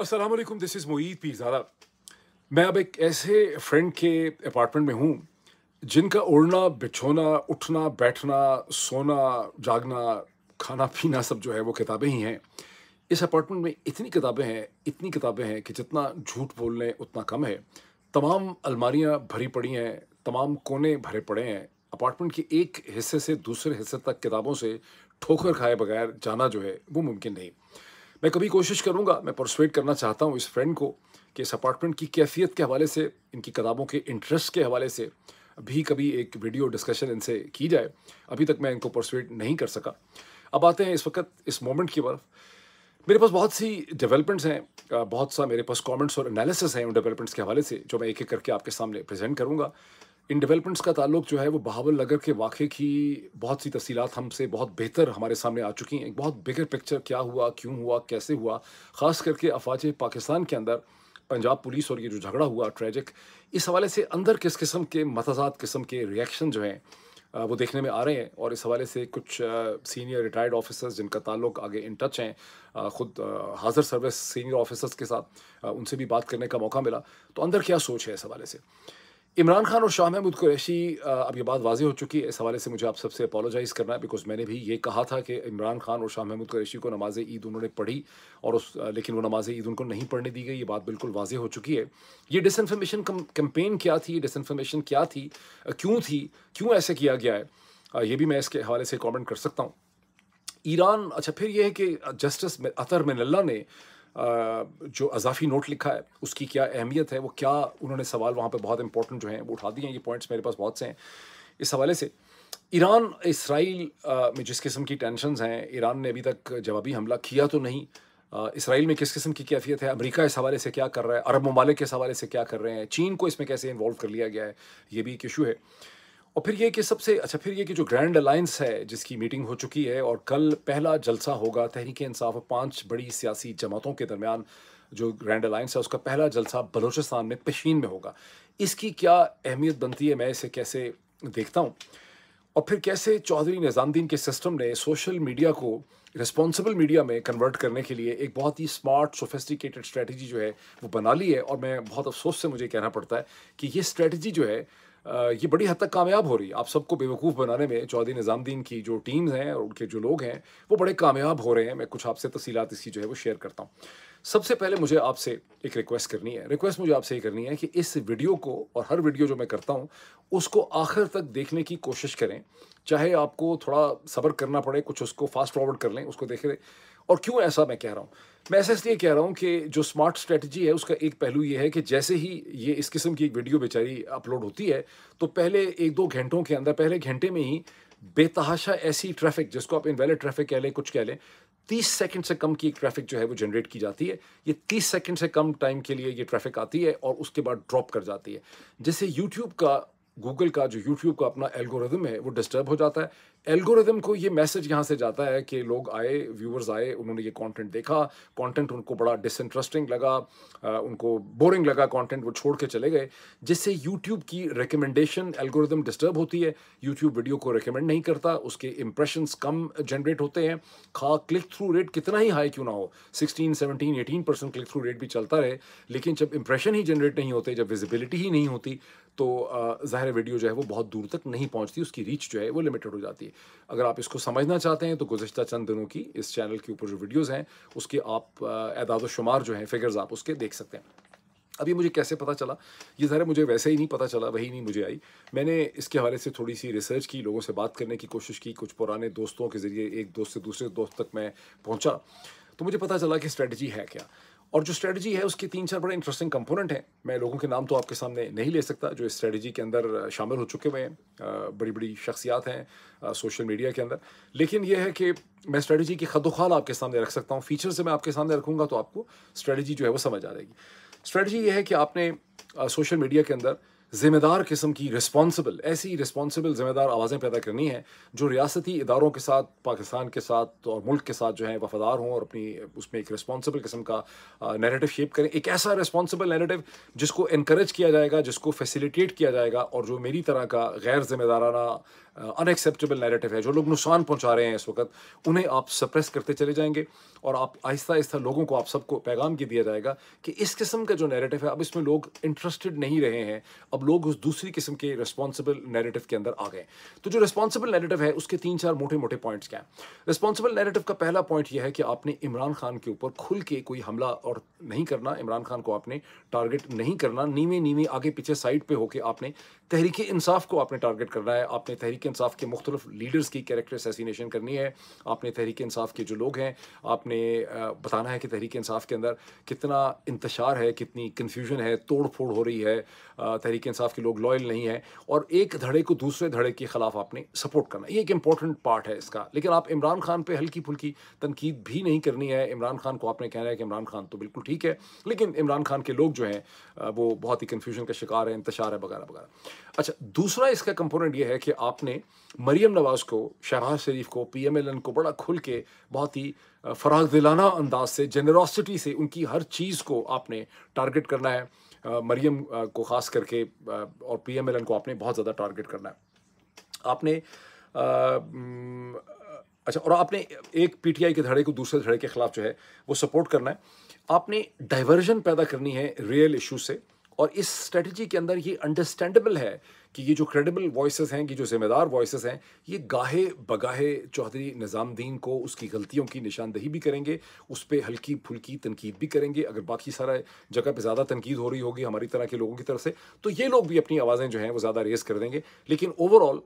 अस्सलाम वालेकुम this is Moid Pirzada मैं अब एक ऐसे फ्रेंड के अपार्टमेंट में हूँ जिनका उड़ना बिछोना उठना बैठना सोना जागना खाना पीना सब जो है वो किताबें ही हैं इस अपार्टमेंट में इतनी किताबें हैं इतनी किताबें हैं कि जितना झूठ बोल लें उतना कम है तमाम अलमारियाँ भरी पड़ी हैं तमाम कोने भरे पड़े हैं अपार्टमेंट के एक हिस्से से दूसरे हिस्से तक किताबों से ठोकर खाए बगैर जाना जो है वो मुमकिन नहीं मैं कभी कोशिश करूँगा मैं परसुएट करना चाहता हूँ इस फ्रेंड को कि इस अपार्टमेंट की कैफियत के हवाले से इनकी किताबों के इंटरेस्ट के हवाले से भी कभी एक वीडियो डिस्कशन इनसे की जाए अभी तक मैं इनको परसुएट नहीं कर सका अब आते हैं इस वक्त इस मोमेंट की तरफ मेरे पास बहुत सी डेवलपमेंट्स हैं बहुत सा मेरे पास कॉमेंट्स और एनालिसिस हैं उन डेवलपमेंट्स के हवाले से जो मैं एक एक करके आपके सामने प्रजेंट करूँगा इन डेवलपमेंट्स का ताल्लुक जो है वो बहावल नगर के वाक़े की बहुत सी तफसीत हमसे बहुत बेहतर हमारे सामने आ चुकी हैं एक बहुत बिगर पिक्चर क्या हुआ क्यों हुआ कैसे हुआ ख़ास करके अफवाज पाकिस्तान के अंदर पंजाब पुलिस और ये जो झगड़ा हुआ ट्रेजिक इस हवाले से अंदर किस किस्म के मतजाद किस्म के रिएक्शन जो हैं वो देखने में आ रहे हैं और इस हवाले से कुछ सीनियर रिटायर्ड ऑफिसर्स जिनका ताल्लुक आगे इन टच हैं ख़ुद हाज़र सर्विस सीनियर ऑफिसर्स के साथ उनसे भी बात करने का मौका मिला तो अंदर क्या सोच है इस हवाले से इमरान खान और शाह महमूद कुरैशी अब ये बात वाजी हो चुकी है इस हवाले से मुझे आप सबसे अपोलोजाइज़ करना है बिकॉज मैंने भी ये कहा था कि इमरान खान और शाह महमूद कुरैशी को नमाज ईद उन्होंने पढ़ी और उस लेकिन वो नमाज ईद उनको नहीं पढ़ने दी गई ये बात बिल्कुल वाजह हो चुकी है ये डिसइनफॉर्मेशन कैंपेन क्या थी डिसइनफॉर्मेशन क्या थी क्यों थी क्यों ऐसे किया गया है ये भी मैं इसके हवाले से कॉमेंट कर सकता हूँ ईरान अच्छा फिर यह है कि जस्टिस अतर मिनल्ला ने जो अजाफी नोट लिखा है उसकी क्या अहमियत है वो क्या उन्होंने सवाल वहाँ पर बहुत इंपॉर्टेंट जो हैं वो उठा दिए हैं ये पॉइंट्स मेरे पास बहुत से हैं इस हवाले से ईरान इसराइल में जिस किस्म की टेंशन हैं ईरान ने अभी तक जवाबी हमला किया तो नहीं इसराइल में किस किस्म की कैफियत है अमेरिका इस हवाले से क्या कर रहा है अरब ममालिक हवाले से क्या कर रहे हैं चीन को इसमें कैसे इन्वॉल्व कर लिया गया है ये भी एक इशू है और फिर ये कि सबसे अच्छा फिर ये कि जो ग्रैंड अलायंस है जिसकी मीटिंग हो चुकी है और कल पहला जलसा होगा तहरीक इंसाफ और पांच बड़ी सियासी जमातों के दरमियान जो ग्रैंड अलायंस है उसका पहला जलसा बलोचिस्तान में पेशीन में होगा इसकी क्या अहमियत बनती है मैं इसे कैसे देखता हूँ और फिर कैसे चौधरी निज़ामद्दीन के सिस्टम ने सोशल मीडिया को रिस्पॉन्सिबल मीडिया में कन्वर्ट करने के लिए एक बहुत ही स्मार्ट सोफेस्टिकेटेड स्ट्रेटजी जो है वो बना ली है और मैं बहुत अफसोस से मुझे कहना पड़ता है कि ये स्ट्रेटजी जो है ये बड़ी हद तक कामयाब हो रही है आप सबको बेवकूफ़ बनाने में चौधरी निज़ामुद्दीन की जो टीम्स हैं और उनके जो लोग हैं वो बड़े कामयाब हो रहे हैं मैं कुछ आपसे तफसीलात इसकी जो है वो शेयर करता हूँ सबसे पहले मुझे आपसे एक रिक्वेस्ट करनी है रिक्वेस्ट मुझे आपसे ये करनी है कि इस वीडियो को और हर वीडियो जो मैं करता हूँ उसको आखिर तक देखने की कोशिश करें चाहे आपको थोड़ा सब्र करना पड़े कुछ उसको फास्ट फॉरवर्ड कर लें उसको देख और क्यों ऐसा मैं कह रहा हूँ मैं ऐसा इसलिए कह रहा हूँ कि जो स्मार्ट स्ट्रेटजी है उसका एक पहलू ये है कि जैसे ही ये इस किस्म की एक वीडियो बेचारी अपलोड होती है तो पहले एक दो घंटों के अंदर पहले घंटे में ही बेतहाशा ऐसी ट्रैफिक जिसको आप इनवैलिड ट्रैफिक कह लें कुछ कह लें तीस सेकंड से कम की एक ट्रैफिक जो है वो जनरेट की जाती है ये तीस सेकंड से कम टाइम के लिए ये ट्रैफिक आती है और उसके बाद ड्रॉप कर जाती है जैसे यूट्यूब का गूगल का जो यूट्यूब का अपना एल्गोरिदम है वो डिस्टर्ब हो जाता है एल्गोरिदम को ये मैसेज यहाँ से जाता है कि लोग आए व्यूवर्स आए उन्होंने ये कंटेंट देखा कंटेंट उनको बड़ा डिसइंटरेस्टिंग लगा आ, उनको बोरिंग लगा कंटेंट वो छोड़ के चले गए जिससे यूट्यूब की रिकमेंडेशन एल्गोरिदम डिस्टर्ब होती है यूट्यूब वीडियो को रिकमेंड नहीं करता उसके इंप्रेशन कम जनरेट होते हैं खा क्लिक थ्रू रेट कितना ही हाई क्यों ना हो sixteen seventeen eighteen percent click through rate भी चलता रहे लेकिन जब इंप्रेशन ही जनरेट नहीं होते जब विजिबिलिटी ही नहीं होती तो ज़ाहिर वीडियो जो है वो बहुत दूर तक नहीं पहुंचती उसकी रीच जो है वो लिमिटेड हो जाती है अगर आप इसको समझना चाहते हैं तो गुजशत चंद दिनों की इस चैनल के ऊपर जो वीडियोज़ हैं उसके आप एदाद शुमार जो हैं फिगर्स आप उसके देख सकते हैं अब ये मुझे कैसे पता चला ये ज़रा मुझे वैसे ही नहीं पता चला वही नहीं मुझे आई मैंने इसके हवाले से थोड़ी सी रिसर्च की लोगों से बात करने की कोशिश की कुछ पुराने दोस्तों के ज़रिए एक दोस्त से दूसरे दोस्त तक मैं पहुंचा तो मुझे पता चला कि स्ट्रेटजी है क्या और जो स्ट्रेटजी है उसके तीन चार बड़े इंटरेस्टिंग कंपोनेंट हैं मैं लोगों के नाम तो आपके सामने नहीं ले सकता जो इस स्ट्रेटजी के अंदर शामिल हो चुके हुए हैं बड़ी बड़ी शख्सियात हैं सोशल मीडिया के अंदर लेकिन यह है कि मैं स्ट्रेटजी की खदोखाल आपके सामने रख सकता हूँ फीचर से मैं आपके सामने रखूँगा तो आपको स्ट्रेटजी जो है वो समझ आ जाएगी स्ट्रेटजी ये है कि आपने सोशल मीडिया के अंदर जिम्मेदार किस्म की रिस्पॉन्सिबल ऐसी रिस्पॉन्सिबल जिम्मेदार आवाज़ें पैदा करनी हैं जो रियासती इदारों के साथ पाकिस्तान के साथ और मुल्क के साथ जो है वफादार हों और अपनी उसमें एक रिस्पॉन्सिबल किस्म का नैरेटिव शेप करें एक ऐसा रिस्पॉन्सिबल नैरेटिव जिसको इनक्रेज किया जाएगा जिसको फैसिलिटेट किया जाएगा और जो मेरी तरह का गैर जिम्मेदाराना अनएक्सेप्टेबल नैरेटिव है जो लोग नुकसान पहुँचा रहे हैं इस वक्त उन्हें आप सप्रेस करते चले जाएंगे और आप आहिस्ता आहिस्ता लोगों को आप सबको पैगाम की दिया जाएगा कि इस किस्म का जो नैरेटिव है अब इसमें लोग इंटरेस्टेड नहीं रहे हैं अब अब लोग उस दूसरी किस्म के रिस्पॉन्सिबल नैरेटिव के अंदर आ गए तो जो रिस्पॉन्सिबल नैरेटिव है उसके तीन चार मोटे मोटे पॉइंट्स क्या हैं रिस्पॉन्सिबल नैरेटिव का पहला पॉइंट यह है कि आपने इमरान खान के ऊपर खुल के कोई हमला और नहीं करना इमरान खान को आपने टारगेट नहीं करना नीवे नीवे आगे पीछे साइड पर होकर आपने तहरीक इंसाफ को आपने टारगेट करना है आपने तहरीक इंसाफ के मुख्तलिफ लीडर्स की कैरेक्टर असैसिनेशन करनी है आपने तहरीक इंसाफ के जो लोग हैं आपने बताना है कि तहरीक इंसाफ के अंदर कितना इंतशार है कितनी कन्फ्यूजन है तोड़ फोड़ हो रही है तहरीक इंसाफ के लोग लॉयल नहीं है और एक धड़े को दूसरे धड़े के खिलाफ आपने सपोर्ट करना ये एक इंपॉर्टेंट पार्ट है इसका लेकिन आप इमरान खान पर हल्की फुल्की तनकीद भी नहीं करनी है इमरान खान को आपने कहना है कि इमरान खान तो बिल्कुल ठीक है लेकिन इमरान खान के लोग जो हैं वो बहुत ही कन्फ्यूजन का शिकार है इंतशार है वगैरह वगैरह अच्छा दूसरा इसका कंपोनेंट ये है कि आपने मरीम नवाज़ को शहबाज शरीफ को पी एम एल एन को बड़ा खुल के बहुत ही फराग दिलाना अंदाज से जेनरॉसिटी से उनकी हर चीज़ को आपने टारगेट करना है मरियम को ख़ास करके और पी को आपने बहुत ज़्यादा टारगेट करना है आपने अच्छा और आपने एक पीटीआई के धड़े को दूसरे धड़े के खिलाफ जो है वो सपोर्ट करना है आपने डाइवर्जन पैदा करनी है रियल इशू से और इस स्ट्रेटजी के अंदर ये अंडरस्टैंडेबल है कि ये जो क्रेडिबल वॉइस हैं कि जो जिम्मेदार वॉइस हैं ये गाहे बगाहे चौधरी दीन को उसकी गलतियों की निशानदही भी करेंगे उस पर हल्की फुल्की तनकीद भी करेंगे अगर बाकी सारा जगह पर ज़्यादा तनकीद हो रही होगी हमारी तरह के लोगों की तरफ से तो ये लोग भी अपनी आवाज़ें जो हैं वो ज़्यादा रेज कर देंगे लेकिन ओवरऑल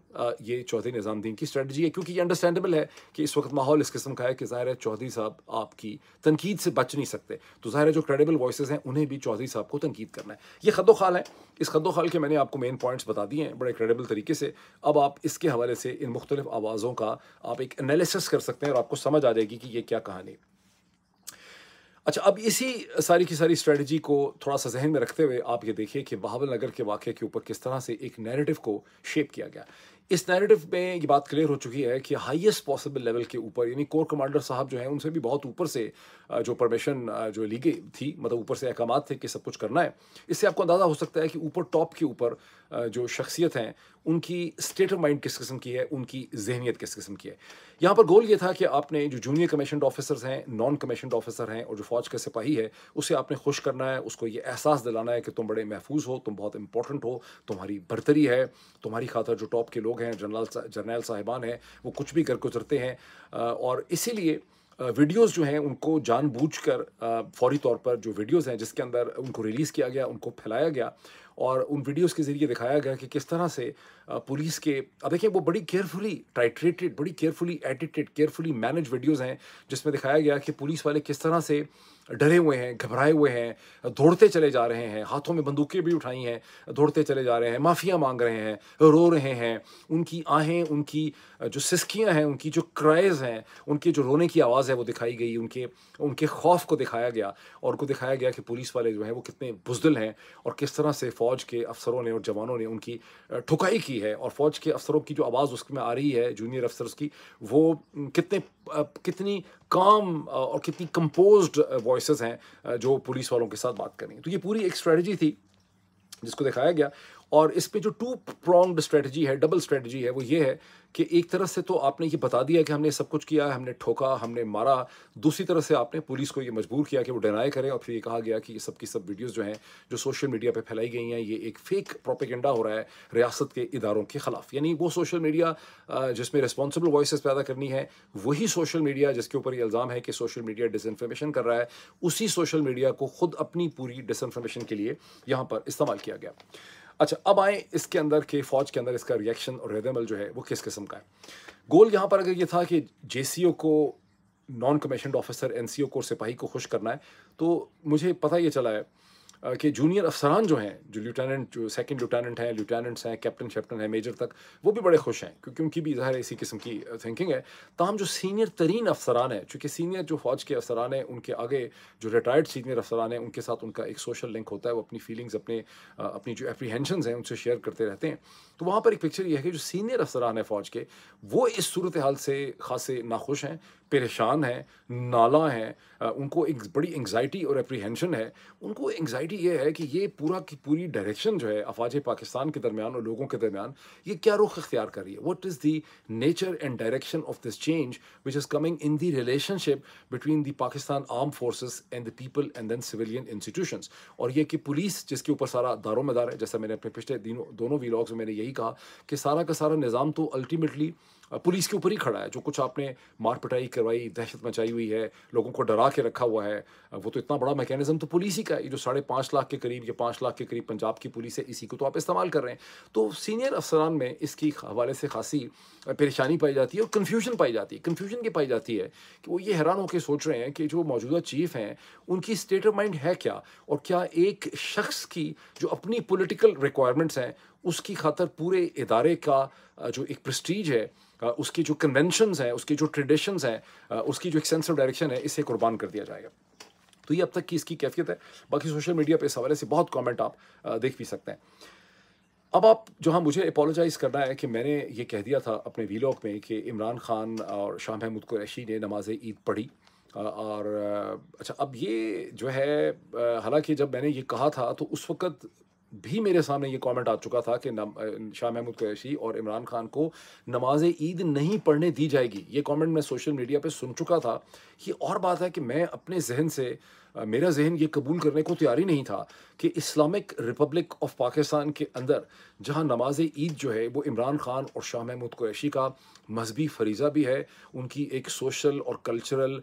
ये चौधरी निज़ामुद्दीन की स्ट्रेटजी है क्योंकि ये अंडरस्टैंडेबल है कि इस वक्त माहौल इस किस्म का है कि ज़ाहिर है चौधरी साहब आपकी तनकीद से बच नहीं सकते तो ज़ाहिर है जो क्रेडिबल वॉइस हैं उन्हें भी चौधरी साहब को तनकीद करना है ये खदो खाल है इस खदो खाल के मैंने आपको मेन पॉइंट्स बता दिए हैं बड़े क्रेडिबल तरीके से अब आप इसके हवाले से इन मुख्तलिफ आवाज़ों का आप एक एनालिसिस कर सकते हैं और आपको समझ आ जाएगी कि ये क्या कहानी अच्छा अब इसी सारी की सारी स्ट्रेटजी को थोड़ा सा जहन में रखते हुए आप ये देखिए कि बहावल नगर के वाक़े के ऊपर किस तरह से एक नैरेटिव को शेप किया गया इस नैरेटिव में ये बात क्लियर हो चुकी है कि हाईएस्ट पॉसिबल लेवल के ऊपर यानी कोर कमांडर साहब जो हैं उनसे भी बहुत ऊपर से जो परमिशन जो ली गई थी मतलब ऊपर से अहकाम थे कि सब कुछ करना है इससे आपको अंदाज़ा हो सकता है कि ऊपर टॉप के ऊपर जो शख्सियत हैं उनकी स्टेट ऑफ माइंड किस किस्म की है उनकी जहनीत किस किस्म की है यहाँ पर गोल ये था कि आपने जो जूनियर कमीशन ऑफिसर्स हैं नॉन कमीशन ऑफिसर हैं और जो फ़ौज का सिपाही है उसे आपने खुश करना है उसको ये एहसास दिलाना है कि तुम बड़े महफूज हो तुम बहुत इंपॉर्टेंट हो तुम्हारी बरतरी है तुम्हारी खातर जो टॉप के लोग हैं जनरल जनरल साहिबान हैं वो कुछ भी कर गुजरते हैं और इसीलिए वीडियोस जो हैं उनको जानबूझकर फौरी तौर पर जो वीडियोस हैं जिसके अंदर उनको रिलीज़ किया गया उनको फैलाया गया और उन वीडियोस के ज़रिए दिखाया गया कि किस तरह से पुलिस के अब देखिए वो बड़ी केयरफुली टाइट्रेटेड बड़ी carefully edited carefully manage videos हैं जिसमें दिखाया गया कि पुलिस वाले किस तरह से डरे हुए हैं घबराए हुए हैं दौड़ते चले जा रहे हैं हाथों में बंदूकें भी उठाई हैं दौड़ते चले जा रहे हैं माफ़िया मांग रहे हैं रो रहे हैं उनकी आहें उनकी जो सिस्कियां हैं उनकी जो क्राइज हैं उनके जो रोने की आवाज़ है वो दिखाई गई उनके उनके खौफ को दिखाया गया और उनको दिखाया गया कि पुलिस वाले जो हैं वो कितने बुजदिल हैं और किस तरह से फ़ौज के अफसरों ने और जवानों ने उनकी ठुकाई की है और फ़ौज के अफसरों की जो आवाज़ उसमें आ रही है जूनियर अफसर की वो कितने कितनी काम और कितनी कंपोज वॉइस हैं जो पुलिस वालों के साथ बात करेंगे तो ये पूरी एक स्ट्रेटजी थी जिसको दिखाया गया और इस पर जो टू प्रॉन्ग स्ट्रेटजी है डबल स्ट्रेटजी है वो ये है कि एक तरफ से तो आपने ये बता दिया कि हमने सब कुछ किया हमने ठोका हमने मारा दूसरी तरफ से आपने पुलिस को ये मजबूर किया कि वो डिनाई करें और फिर ये कहा गया कि ये सब की सब वीडियोस जो हैं जो सोशल मीडिया पे फैलाई गई हैं ये एक फेक प्रोपेगेंडा हो रहा है रियासत के इदारों के खिलाफ यानी वो सोशल मीडिया जिसमें रिस्पॉन्सिबल वॉइस पैदा करनी है वही सोशल मीडिया जिसके ऊपर ये इल्ज़ाम है कि सोशल मीडिया डिसइनफॉर्मेशन कर रहा है उसी सोशल मीडिया को खुद अपनी पूरी डिसइनफॉर्मेशन के लिए यहाँ पर इस्तेमाल किया गया अच्छा अब आए इसके अंदर के फौज के अंदर इसका रिएक्शन और रेदमल जो है वो किस किस्म का है गोल यहाँ पर अगर ये था कि जे को नॉन कमीशनड ऑफिसर एन को सिपाही को खुश करना है तो मुझे पता ये चला है कि जूनियर अफसरान जो हैं जो लेफ्टिनेंट जो सेकंड लेफ्टिनेंट हैं लेफ्टिनेंट्स हैं कैप्टन शैप्टन हैं मेजर तक वो भी बड़े खुश हैं क्योंकि उनकी भी इजहार इसी किस्म की थिंकिंग है तमाम जो सीनियर तरीन अफसरान हैं चूँकि सीनियर जो फ़ौज के अफसरान हैं उनके आगे जो रिटायर्ड सीनियर अफसरान हैं उनके साथ उनका एक सोशल लिंक होता है वो अपनी फीलिंग्स अपने अपनी जो अप्रीहेंशन हैं उनसे शेयर करते रहते हैं तो वहाँ पर एक पिक्चर यह है कि जो सीनियर अफसरान हैं फ़ौज के वो इस सूरत हाल से खासे नाखुश हैं परेशान हैं नाला हैं उनको एक बड़ी एंगजाइटी और अप्रीहेंशन है उनको एंगजाइटी ये है कि ये पूरा की पूरी डायरेक्शन जो है अफवाज पाकिस्तान के दरमियान और लोगों के दरमियान ये क्या रुख अख्तियार कर रही है what is the nature and direction of this change which is coming in the relationship between the Pakistan arm forces and the people and then civilian institution और ये कि पुलिस जिसके ऊपर सारा दारोमदार है जैसा मैंने अपने पिछले दिनों दोनों वीलॉग्स में मैंने यही कहा कि सारा का सारा निज़ाम तो अल्टीमेटली पुलिस के ऊपर ही खड़ा है जो कुछ आपने मार पिटाई करवाई दहशत मचाई हुई है लोगों को डरा के रखा हुआ है वो तो इतना बड़ा मैकेनिज्म तो पुलिस ही का है जो साढ़े पाँच लाख के करीब या पाँच लाख के करीब पंजाब की पुलिस है इसी को तो आप इस्तेमाल कर रहे हैं तो सीनियर अफसरान में इसकी हवाले से खासी परेशानी पाई जाती है और कन्फ्यूजन पाई जाती है कन्फ्यूजन की पाई जाती है कि वो ये हैरान होकर सोच रहे हैं कि जो मौजूदा चीफ हैं उनकी स्टेट ऑफ माइंड है क्या और क्या एक शख्स की जो अपनी पोलिटिकल रिक्वायरमेंट्स हैं उसकी खातर पूरे इदारे का जो एक प्रस्टीज है उसकी जो कन्वेंशनस हैं उसकी जो ट्रेडिशन हैं उसकी जो एक सेंस ऑफ डायरेक्शन है इसे कुर्बान कर दिया जाएगा तो ये अब तक की इसकी कैफियत है बाकी सोशल मीडिया पर इस हवाले से बहुत कॉमेंट आप देख भी सकते हैं अब आप जो हाँ मुझे अपोलोजाइज़ करना है कि मैंने ये कह दिया था अपने वीलॉग में कि इमरान खान और शाह महमूद कुरैशी ने नमाज ईद पढ़ी और अच्छा अब ये जो है हालांकि जब मैंने ये कहा था तो उस वक्त भी मेरे सामने ये कमेंट आ चुका था कि शाह महमूद कैशी और इमरान खान को नमाज ईद नहीं पढ़ने दी जाएगी ये कमेंट मैं सोशल मीडिया पे सुन चुका था ये और बात है कि मैं अपने जहन से मेरा जहन ये कबूल करने को तैयार ही नहीं था कि इस्लामिक रिपब्लिक ऑफ पाकिस्तान के अंदर जहाँ नमाज ईद जो है वो इमरान खान और शाह महमूद कुरैशी का मजहबी फरीज़ा भी है उनकी एक सोशल और कल्चरल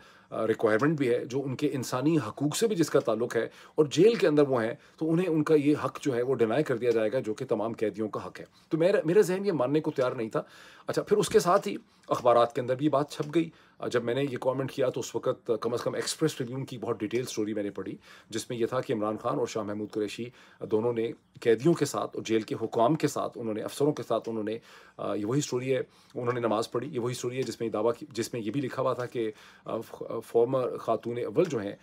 रिक्वायरमेंट भी है जो उनके इंसानी हकूक़ से भी जिसका ताल्लुक है और जेल के अंदर वो हैं तो उन्हें उनका ये हक जो है वो डिनाई कर दिया जाएगा जो कि तमाम कैदियों का हक है तो मेरा मेरा जहन ये मानने को तैयार नहीं था अच्छा फिर उसके साथ ही अखबार के अंदर भी बात छप गई जब मैंने ये कमेंट किया तो उस वक्त कम अज़ कम एक्सप्रेस ट्रिब्यून की बहुत डिटेल स्टोरी मैंने पढ़ी जिसमें यह था कि इमरान खान और शाह महमूद कुरैशी दोनों ने कैदियों के साथ और जेल के हुकाम के साथ उन्होंने अफसरों के साथ उन्होंने ये वही स्टोरी है उन्होंने नमाज़ पढ़ी ये वही स्टोरी है जिसमें दावा जिसमें यह भी लिखा हुआ था कि फॉर्मर खातून अव्वल जो हैं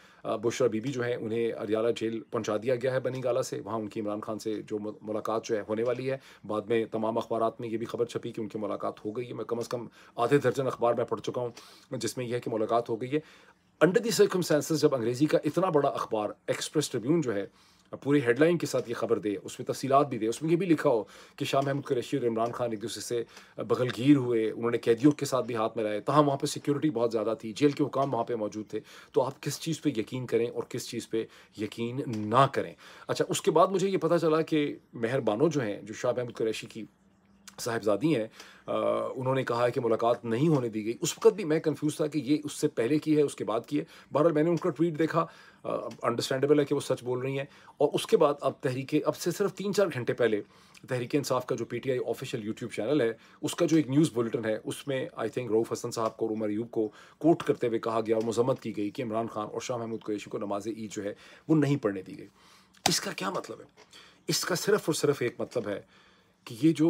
बुशरा बीबी जो हैं उन्हें अरियाला जेल पहुँचा दिया गया है बनी गाला से वहाँ उनकी इमरान खान से जो मुलाकात जो है होने वाली है बाद में तमाम अखबार में ये भी खबर छपी कि उनकी मुलाकात हो गई है मैं कम अज़ कम आधे दर्जन अखबार में पढ़ चुका हूँ जिसमें यह है कि मुलाकात हो गई है अंडर दी सर्कमस्टेंसेस जब अंग्रेज़ी का इतना बड़ा अखबार एक्सप्रेस ट्रिब्यून जो है पूरी हेडलाइन के साथ ये खबर दे उसमें तफसीत भी दे उसमें ये भी लिखा हो कि शाह महमूद कुरैशी और इमरान खान एक दूसरे से बगलगीर हुए उन्होंने कैदियों के साथ भी हाथ में लाए तहाँ वहाँ पर सिक्योरिटी बहुत ज़्यादा थी जेल के हुकाम वहाँ पर मौजूद थे तो आप किस चीज़ पर यकीन करें और किस चीज़ पर यकीन ना करें अच्छा उसके बाद मुझे ये पता चला कि मेहरबानों जो हैं जो शाह महमूद कुरैशी की साहिबजादी हैं उन्होंने कहा है कि मुलाकात नहीं होने दी गई उस वक्त भी मैं कंफ्यूज था कि ये उससे पहले की है उसके बाद की है बहरहाल मैंने उनका ट्वीट देखा अंडरस्टैंडेबल है कि वो सच बोल रही हैं और उसके बाद अब तहरीक अब से सिर्फ तीन चार घंटे पहले तहरीक इंसाफ का जो P T I official YouTube channel है उसका जो एक न्यूज़ बुलेटिन है उसमें आई थिंक रऊफ़ हसन साहब को और उमर यूब को कोट करते हुए कहा गया और मजम्मत की गई कि इमरान खान और शाह महमूद कुरेशी को नमाज ईद जो है वो नहीं पढ़ने दी गई इसका क्या मतलब है इसका सिर्फ और सिर्फ एक मतलब है कि ये जो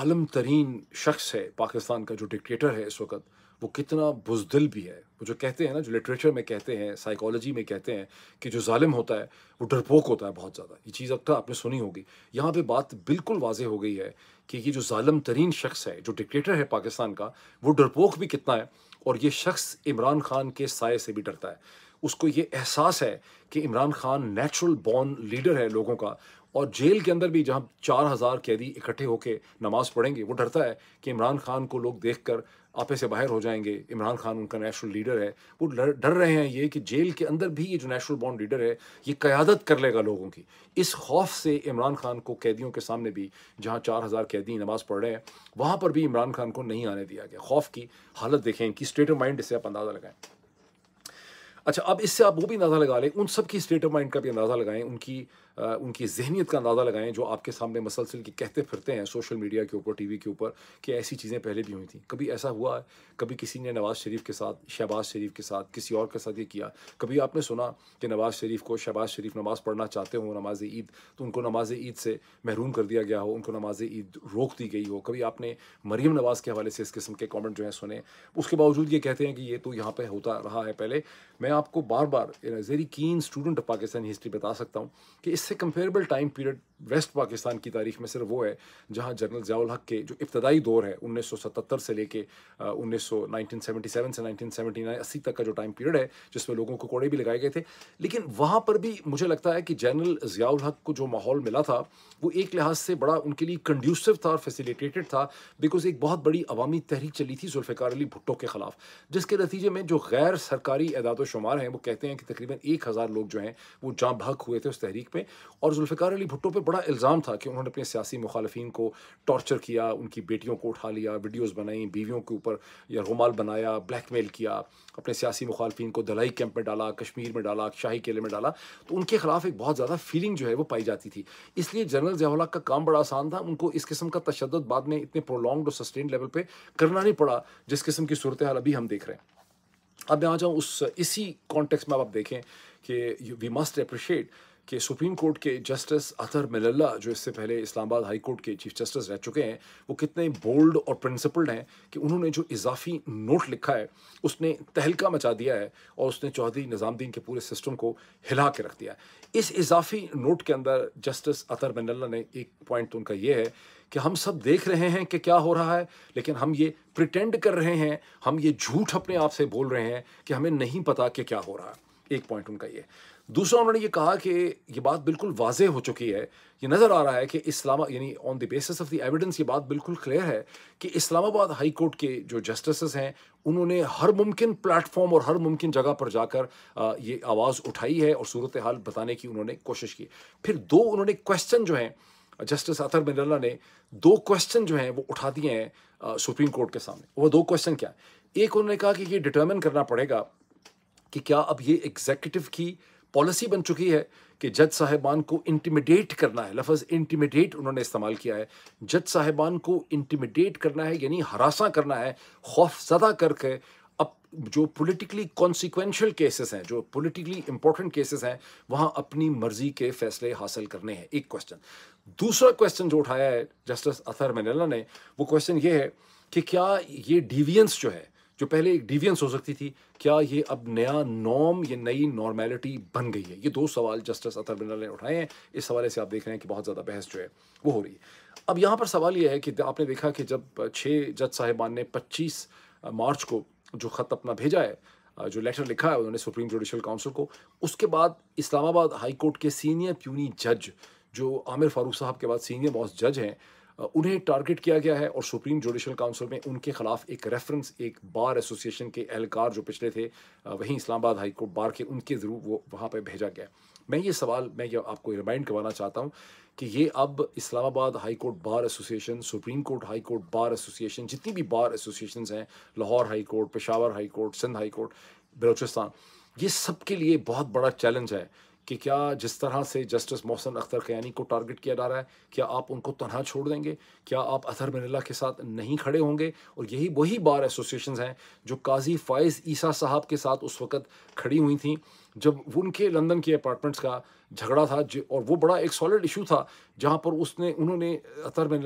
ालम तरीन शख्स है पाकिस्तान का जो डिक्टेटर है इस वक्त वो कितना बुजदिल भी है वो जो कहते हैं ना जो लिटरेचर में कहते हैं साइकोलॉजी में कहते हैं कि जो ालिम होता है वो डरपोक होता है बहुत ज़्यादा ये चीज़ अब तक तो आपने सुनी होगी यहाँ पे बात बिल्कुल वाजह हो गई है कि ये जो ालम तरीन शख्स है जो डिक्टेटर है पाकिस्तान का वो डरपोक भी कितना है और ये शख्स इमरान खान के साय से भी डरता है उसको ये एहसास है कि Imran Khan natural born leader है लोगों का और जेल के अंदर भी जहाँ चार हज़ार कैदी इकट्ठे होकर नमाज़ पढ़ेंगे वो डरता है कि इमरान खान को लोग देख कर आपे से बाहर हो जाएंगे इमरान खान उनका नेशनल लीडर है वो डर रहे हैं ये कि जेल के अंदर भी ये जो नेशनल बॉन्ड लीडर है ये क़्यादत कर लेगा लोगों की इस खौफ से इमरान खान को कैदियों के सामने भी जहाँ चार हज़ार कैदी नमाज़ पढ़ रहे हैं वहाँ पर भी इमरान खान को नहीं आने दिया गया खौफ की हालत देखें इनकी स्टेट ऑफ माइंड इससे आप अंदाज़ा लगाएं अच्छा अब इससे आप वो भी अंदाज़ा लगा लें उन सब की स्टेट ऑफ माइंड का भी अंदाज़ा लगाएं उनकी उनकी जहनीत का अंदाज़ा लगाएं जो आपके सामने मसलसल के कहते फिरते हैं सोशल मीडिया के ऊपर टीवी के ऊपर कि ऐसी चीज़ें पहले भी हुई थी कभी ऐसा हुआ है कभी किसी ने नवाज़ शरीफ के साथ शहबाज शरीफ के साथ किसी और के साथ ये किया कभी आपने सुना कि नवाज़ शरीफ को शहबाज शरीफ नमाज़ पढ़ना चाहते हों नमाज ईद तो उनको नमाज ईद से महरूम कर दिया गया हो उनको नमाज ईद रोक दी गई हो कभी आपने मरीम नवाज़ के हवाले से इस किस्म के कॉमेंट जो हैं सुने उसके बावजूद ये कहते हैं कि ये तो यहाँ पर होता रहा है पहले मैं आपको बार बार very keen student of Pakistani history बता सकता हूँ कि इस इससे comparable time period west Pakistan की तारीख में सिर्फ वो है जहाँ जनरल जयाल हक के जो इब्तदाई दौर है 1977 से लेके उन्नीस सौ से 1979 80 तक का जो टाइम पीरियड है जिसमें लोगों को कोड़े भी लगाए गए थे लेकिन वहाँ पर भी मुझे लगता है कि जनरल जयाल हक को जो माहौल मिला था वो एक लिहाज से बड़ा उनके लिए कंड्यूसिव था और फैसिलिटेटेड था बिकॉज एक बहुत बड़ी अवामी तहरीक चली थी जुल्फ़ार अली भुट्टो के ख़िलाफ़ जिसके नतीजे में जो गैर सरकारी अदाद शुमार हैं वो कहते हैं कि तकरीबन एक हज़ार लोग जो हैं वो जाँ भक हुए थे उस तहरीक में और जुल्फ़ार अली भुट्टो पर बड़ा इल्ज़ाम था कि उन्होंने अपने सियासी मुखालफी को टॉर्चर किया उनकी बेटियों को उठा लिया वीडियोस बनाई बीवियों के ऊपर या रुमाल बनाया ब्लैकमेल किया अपने सियासी मुखालफी को दलाई कैंप में डाला कश्मीर में डाला शाही किले में डाला तो उनके खिलाफ एक बहुत ज़्यादा फीलिंग जो है वो पाई जाती थी इसलिए जनरल जयाला का काम बड़ा आसान था उनको इस किस्म का तशद बाद में इतने प्रोलॉन्ग और सस्टेन लेवल पर करना नहीं पड़ा जिस किस्म की सूरत हाल अभी हम देख रहे हैं अब मैं आ जाऊँ उस इसी कॉन्टेक्स में आप देखें कि वी मस्ट अप्रिशिएट कि सुप्रीम कोर्ट के जस्टिस अतर मिलल्ला जो इससे पहले इस्लामाबाद हाई कोर्ट के चीफ जस्टिस रह चुके हैं वो कितने बोल्ड और प्रिंसिपल्ड हैं कि उन्होंने जो इजाफी नोट लिखा है उसने तहलका मचा दिया है और उसने चौधरी निज़ामुद्दीन के पूरे सिस्टम को हिला के रख दिया है इस इजाफी नोट के अंदर जस्टिस अतर मिलल्ला ने एक पॉइंट तो उनका ये है कि हम सब देख रहे हैं कि क्या हो रहा है लेकिन हम ये प्रिटेंड कर रहे हैं हम ये झूठ अपने आप से बोल रहे हैं कि हमें नहीं पता कि क्या हो रहा है एक पॉइंट उनका ये दूसरा उन्होंने ये कहा कि ये बात बिल्कुल वाजे हो चुकी है ये नज़र आ रहा है कि इस्लामा यानी on the basis of the evidence ये बात बिल्कुल क्लियर है कि इस्लामाबाद हाई कोर्ट के जो जस्टिस हैं उन्होंने हर मुमकिन प्लेटफॉर्म और हर मुमकिन जगह पर जाकर ये आवाज़ उठाई है और सूरत हाल बताने की उन्होंने कोशिश की फिर दो उन्होंने क्वेश्चन जो हैं जस्टिस अतर मिनल्ला ने दो क्वेश्चन जो हैं वो उठा दिए हैं सुप्रीम कोर्ट के सामने वो दो क्वेश्चन क्या है एक उन्होंने कहा कि ये डिटर्मिन करना पड़ेगा कि क्या अब ये एग्जीक्यूटिव की पॉलिसी बन चुकी है कि जज साहिबान को इंटीमिडेट करना है लफज इंटीमिडेट उन्होंने इस्तेमाल किया है जज साहिबान को इंटीमिडेट करना है यानी हरासा करना है खौफ जदा करके अब जो पॉलिटिकली कॉन्सिक्वेंशल केसेस हैं जो पॉलिटिकली इंपॉर्टेंट केसेस हैं वहाँ अपनी मर्जी के फैसले हासिल करने हैं एक क्वेश्चन दूसरा क्वेश्चन जो उठाया है जस्टिस अतर मनला ने वो क्वेश्चन ये है कि क्या ये डिवियंस जो है जो पहले एक डिवियंस हो सकती थी क्या ये अब नया नॉर्म ये नई नॉर्मेलिटी बन गई है ये दो सवाल जस्टिस अतर बिंदल ने उठाए हैं इस हवाले से आप देख रहे हैं कि बहुत ज़्यादा बहस जो है वो हो रही है अब यहाँ पर सवाल ये है कि आपने देखा कि जब छः जज साहिबान ने पच्चीस मार्च को जो ख़त अपना भेजा है जो लेटर लिखा है उन्होंने सुप्रीम जुडिशल काउंसिल को उसके बाद इस्लामाबाद हाई कोर्ट के सीनियर प्यूनी जज जो आमिर फारूक साहब के बाद सीनियर बॉस जज हैं उन्हें टारगेट किया गया है और सुप्रीम जुडिशल काउंसिल में उनके खिलाफ एक रेफरेंस एक बार एसोसिएशन के एहलकार जो पिछले थे वहीं इस्लामाबाद हाई कोर्ट बार के उनके ज़रूर वो वहाँ पर भेजा गया मैं ये सवाल मैं ये आपको रिमाइंड करवाना चाहता हूँ कि ये अब Islamabad High Court bar association Supreme Court High Court bar association जितनी भी बार एसोसिएशन हैं Lahore High Court Peshawar High Court Sindh High Court Balochistan ये सब के लिए बहुत बड़ा चैलेंज है कि क्या जिस तरह से जस्टिस मोहसन अख्तर कयानी को टारगेट किया जा रहा है क्या आप उनको तनहा छोड़ देंगे क्या आप अतर मनिल्ला के साथ नहीं खड़े होंगे और यही वही बार एसोसिएशन हैं जो काजी फ़ायज़ ईसा साहब के साथ उस वक़्त खड़ी हुई थी जब उनके लंदन के अपार्टमेंट्स का झगड़ा था और वो बड़ा एक सॉलिड इशू था जहाँ पर उसने उन्होंने अतर में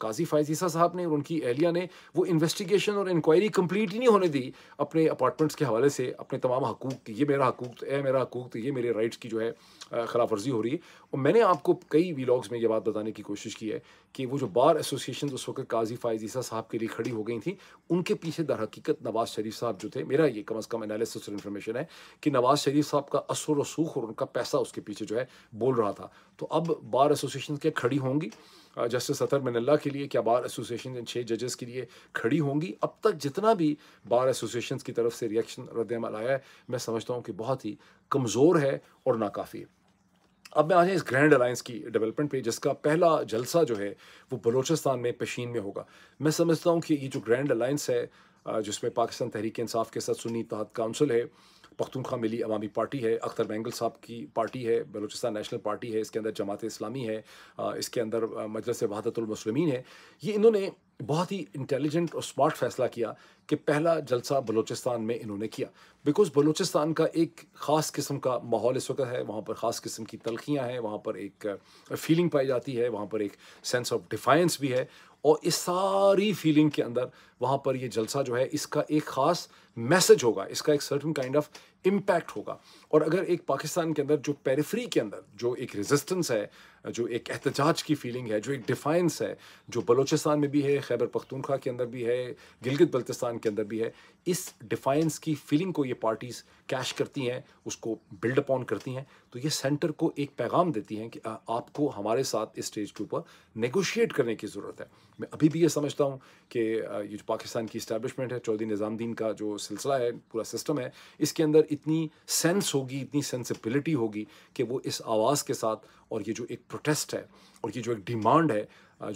काजी फायजीसा साहब ने और उनकी एहलिया ने वो इन्वेस्टिगेशन और इंक्वायरी कंप्लीट ही नहीं होने दी अपने अपार्टमेंट्स के हवाले से अपने तमाम हकूक ये मेरा हकूक तो ए मेरा हकूक तो ये मेरे राइट्स की जो है खिलाफ वर्जी हो रही है और मैंने आपको कई वीलाग्स में ये बात बताने की कोशिश की है कि वो जो बार एसोसिएशन उस वक्त काजी फायजीसा साहब के लिए खड़ी हो गई थी उनके पीछे दर हकीकत नवाज शरीफ साहब जो थे मेरा ये कम अज़ कम एनालिसिस और इन्फॉर्मेशन है कि नवाज शरीफ साहब का असर रसूख और उनका पैसा उस उसके पीछे जो है बोल रहा था तो अब बार एसोसिएशन क्या खड़ी होंगी जस्टिस अतर मिनल्ला के लिए क्या बार एसोसिएशन इन छः जजेस के लिए खड़ी होंगी अब तक जितना भी बार एसोसिएशन की तरफ से रिएक्शन रद्दमल आया है मैं समझता हूँ कि बहुत ही कमज़ोर है और नाकाफ़ी है अब मैं आ जाए इस ग्रैंड अलायंस की डेवलपमेंट पे जिसका पहला जलसा जो है वो बलोचिस्तान में पेशीन में होगा मैं समझता हूँ कि ये जो ग्रैंड अलायंस है जिसमें पाकिस्तान तहरीक इंसाफ के साथ सुनी तहत काउंसिल है पख्तूनख्वा मिली अवामी पार्टी है अख्तर बैंगल साहब की पार्टी है बलोचिस्तान नेशनल पार्टी है इसके अंदर जमात इस्लामी है इसके अंदर मजरस वहादतमसलमिन है ये इन्होंने बहुत ही इंटेलिजेंट और स्मार्ट फैसला किया कि पहला जलसा बलोचिस्तान में इन्होंने किया बिकॉज बलोचिस्तान का एक ख़ास किस्म का माहौल इस वक्त है वहाँ पर ख़ास किस्म की तलखियाँ हैं वहाँ पर एक फीलिंग पाई जाती है वहाँ पर एक सेंस ऑफ डिफाइंस भी है और इस सारी फीलिंग के अंदर वहाँ पर ये जलसा जो है इसका एक ख़ास मैसेज होगा इसका एक सर्टन काइंड ऑफ इम्पैक्ट होगा और अगर एक पाकिस्तान के अंदर जो पेरिफरी के अंदर जो एक रेजिस्टेंस है जो एक एहतजाज की फीलिंग है जो एक डिफाइंस है जो बलोचिस्तान में भी है खैबर पख्तूनख्वा के अंदर भी है गिलगित बल्तिस्तान के अंदर भी है इस डिफाइंस की फीलिंग को ये पार्टीज़ कैश करती हैं उसको बिल्ड अपॉन करती हैं तो ये सेंटर को एक पैगाम देती हैं कि आपको हमारे साथ इस स्टेज के ऊपर नेगोशिएट करने की ज़रूरत है मैं अभी भी ये समझता हूँ कि ये जो पाकिस्तान की इस्टेबलिशमेंट है चौधरी निज़ामद्दीन का जो सिलसिला है पूरा सिस्टम है इसके अंदर इतनी सेंस होगी इतनी सेंसिबिलिटी होगी कि वो इस आवाज़ के साथ और ये जो एक प्रोटेस्ट है और ये जो एक डिमांड है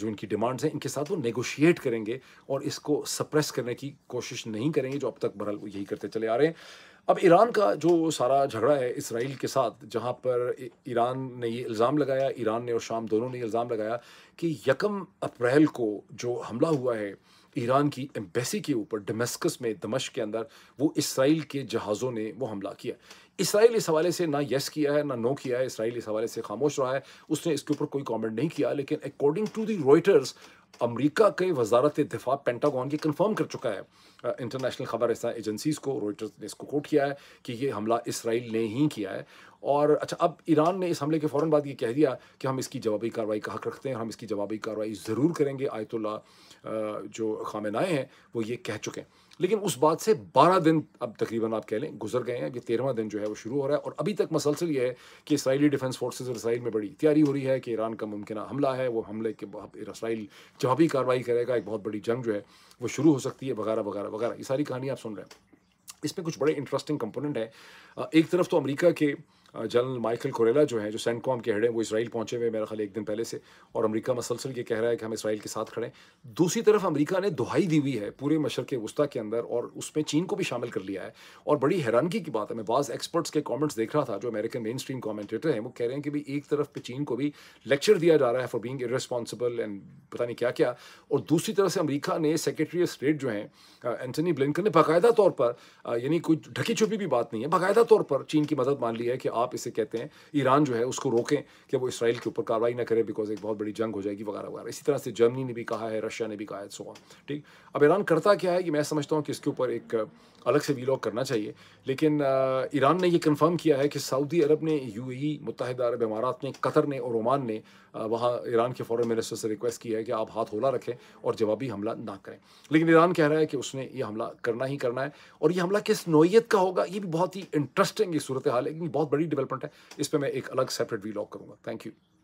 जो इनकी डिमांड्स हैं इनके साथ वो नेगोशिएट करेंगे और इसको सप्रेस करने की कोशिश नहीं करेंगे जो अब तक बहरहाल यही करते चले आ रहे हैं अब ईरान का जो सारा झगड़ा है इसराइल के साथ जहाँ पर ईरान ने ये इल्ज़ाम लगाया ईरान ने और शाम दोनों ने इल्ज़ाम लगाया कि यकम अप्रैल को जो हमला हुआ है ईरान की एम्बेसी के ऊपर डोमेस्कस में दमश के अंदर वो इसराइल के जहाज़ों ने वो हमला किया इसराइल इस हवाले से ना यस किया है ना नो किया है इसराइल इस हवाले से खामोश रहा है उसने इसके ऊपर कोई कमेंट नहीं किया लेकिन according to the Reuters America के वजारत दिफा पेंटागॉन की कन्फर्म कर चुका है इंटरनेशनल खबर ऐसा एजेंसीज़ को रॉयटर्स ने इसको कोट किया है कि ये हमला इसराइल ने ही किया है और अच्छा अब ईरान ने इस हमले के फ़ौर बाद ये कह दिया कि हम इसकी जवाबी कार्रवाई का हक रखते हैं हम इसकी जवाबी कार्रवाई ज़रूर करेंगे आयतुल्ला जो खामनाए हैं वो ये कह चुके हैं लेकिन उस बात से बारह दिन अब तकरीबन आप कह लें गुजर गए हैं कि तेरहवा दिन जो है वो शुरू हो रहा है और अभी तक मसलसल ये है कि इसराइली डिफेंस फोर्सेज और इसराइल में बड़ी तैयारी हो रही है कि ईरान का मुमकिन हमला है वो हमले के इसराइल इसराइल जवाबी कार्रवाई करेगा एक बहुत बड़ी जंग जो है वो शुरू हो सकती है वगैरह वगैरह वगैरह ये सारी कहानी आप सुन रहे हैं इसमें कुछ बड़े इंटरेस्टिंग कंपोनेंट है एक तरफ तो अमेरिका के जनरल माइकल कोरेला जो है जो सेंटकॉम के हेड हैं वो इसराइल पहुंचे हुए मेरा ख्याल एक दिन पहले से और अमेरिका मसलसल ये कह रहा है कि हम इसराइल के साथ खड़े हैं दूसरी तरफ अमेरिका ने दुहाई दी हुई है पूरे मशर के वस्ता के अंदर और उसमें चीन को भी शामिल कर लिया है और बड़ी हैरानगी की बात है मैं बाज़ एक्सपर्ट्स के कॉमेंट्स देख रहा था जो अमेरिकन मेन स्ट्रीम कॉमेंटेटर हैं वो कह रहे हैं कि भाई एक तरफ पर चीन को भी लेक्चर दिया जा रहा है फॉर बींग इरेस्पॉन्सिबल एंड पता नहीं क्या क्या और दूसरी तरफ से अमरीका ने सेक्रेटरी ऑफ स्टेट जो हैं एंटनी ब्लिंकन ने बाकायदा तौर पर यानी कोई ढकी छुपी भी बात नहीं है बाकायदा तौर पर चीन की मदद मान ली है कि आप इसे कहते हैं ईरान जो है उसको रोकें कि वो इसराइल के ऊपर कार्रवाई ना करे बिकॉज एक बहुत बड़ी जंग हो जाएगी वगैरह वगैरह इसी तरह से जर्मनी ने भी कहा है रशिया ने भी कहा है सो ठीक अब ईरान करता क्या है कि मैं समझता हूँ कि इसके ऊपर एक अलग से वीलॉग करना चाहिए लेकिन ईरान ने यह कन्फर्म किया है कि सऊदी अरब ने यू मुतहद अरब अमारात ने कतर ने और ओमान ने वहाँ ईरान के फॉरन मिनिस्टर से रिक्वेस्ट की है कि आप हाथ होला रखें और जवाबी हमला ना करें लेकिन ईरान कह रहा है कि उसने ये हमला करना ही करना है और ये हमला किस नोयत का होगा ये भी बहुत ही इंटरेस्टिंग सूरत हाल है बहुत बड़ी डेवलपमेंट है इस पर मैं एक अलग सेपरेट वी लॉक करूँगा थैंक यू